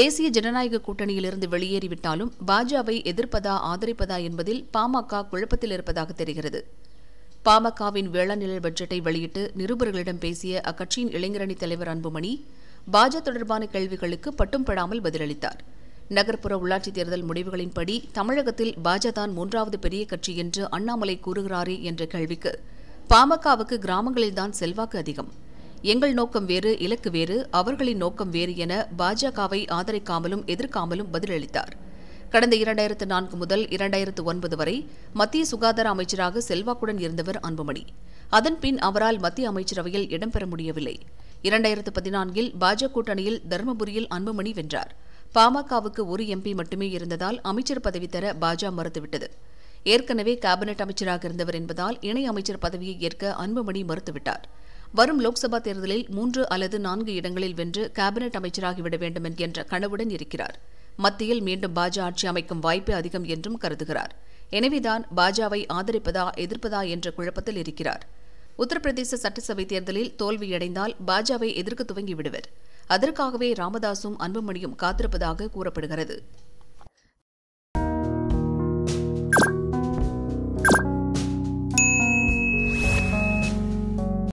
தேசிய ஜனநாயக கூட்டணியிலிருந்து வெளியேறிவிட்டாலும் பாஜவை எதிர்ப்பதா ஆதரிப்பதா என்பதில் பாமக குழப்பத்தில் இருப்பதாக தெரிகிறது பாமகவின் வேளாண் பட்ஜெட்டை வெளியிட்டு நிருபர்களிடம் பேசிய அக்கட்சியின் இளைஞரணி தலைவர் அன்புமணி பாஜ தொடர்பான கேள்விகளுக்கு பட்டும் படாமல் பதிலளித்தார் நகர்ப்புற உள்ளாட்சித் தேர்தல் முடிவுகளின்படி தமிழகத்தில் பாஜ தான் மூன்றாவது பெரிய கட்சி என்று அண்ணாமலை கூறுகிறாரே என்ற கேள்விக்கு பாமகவுக்கு கிராமங்களில்தான் செல்வாக்கு அதிகம் எங்கள் நோக்கம் வேறு இலக்கு வேறு அவர்களின் நோக்கம் வேறு என பாஜகவை ஆதரிக்காமலும் எதிர்க்காமலும் பதிலளித்தார் கடந்த இரண்டாயிரத்து நான்கு முதல் இரண்டாயிரத்து ஒன்பது வரை மத்திய சுகாதார அமைச்சராக செல்வாக்குடன் இருந்தவர் அன்புமணி அதன் பின் அவரால் மத்திய அமைச்சரவையில் இடம்பெற முடியவில்லை இரண்டாயிரத்து பதினான்கில் பாஜக கூட்டணியில் தருமபுரியில் அன்புமணி வென்றார் பாமகவுக்கு ஒரு எம்பி மட்டுமே இருந்ததால் அமைச்சர் பதவி தர பாஜக மறுத்துவிட்டது ஏற்கனவே கேபினெட் அமைச்சராக இருந்தவர் என்பதால் இணை அமைச்சர் பதவியை ஏற்க அன்புமணி மறுத்துவிட்டார் வரும் லோக்சபா தேர்தலில் மூன்று அல்லது நான்கு இடங்களில் வென்று கேபினெட் அமைச்சராகிவிட வேண்டும் என்கின்ற கனவுடன் இருக்கிறார் மத்தியில் மீண்டும் பாஜ ஆட்சி அமைக்கும் வாய்ப்பே அதிகம் என்றும் கருதுகிறார் எனவேதான் பாஜாவை ஆதரிப்பதா எதிர்ப்பதா என்ற குழப்பத்தில் இருக்கிறார் உத்தரப்பிரதேச சட்டசபை தேர்தலில் தோல்வியடைந்தால் பாஜாவை எதிர்க்க துவங்கிவிடுவர் அதற்காகவே ராமதாசும் அன்புமணியும் காத்திருப்பதாக கூறப்படுகிறது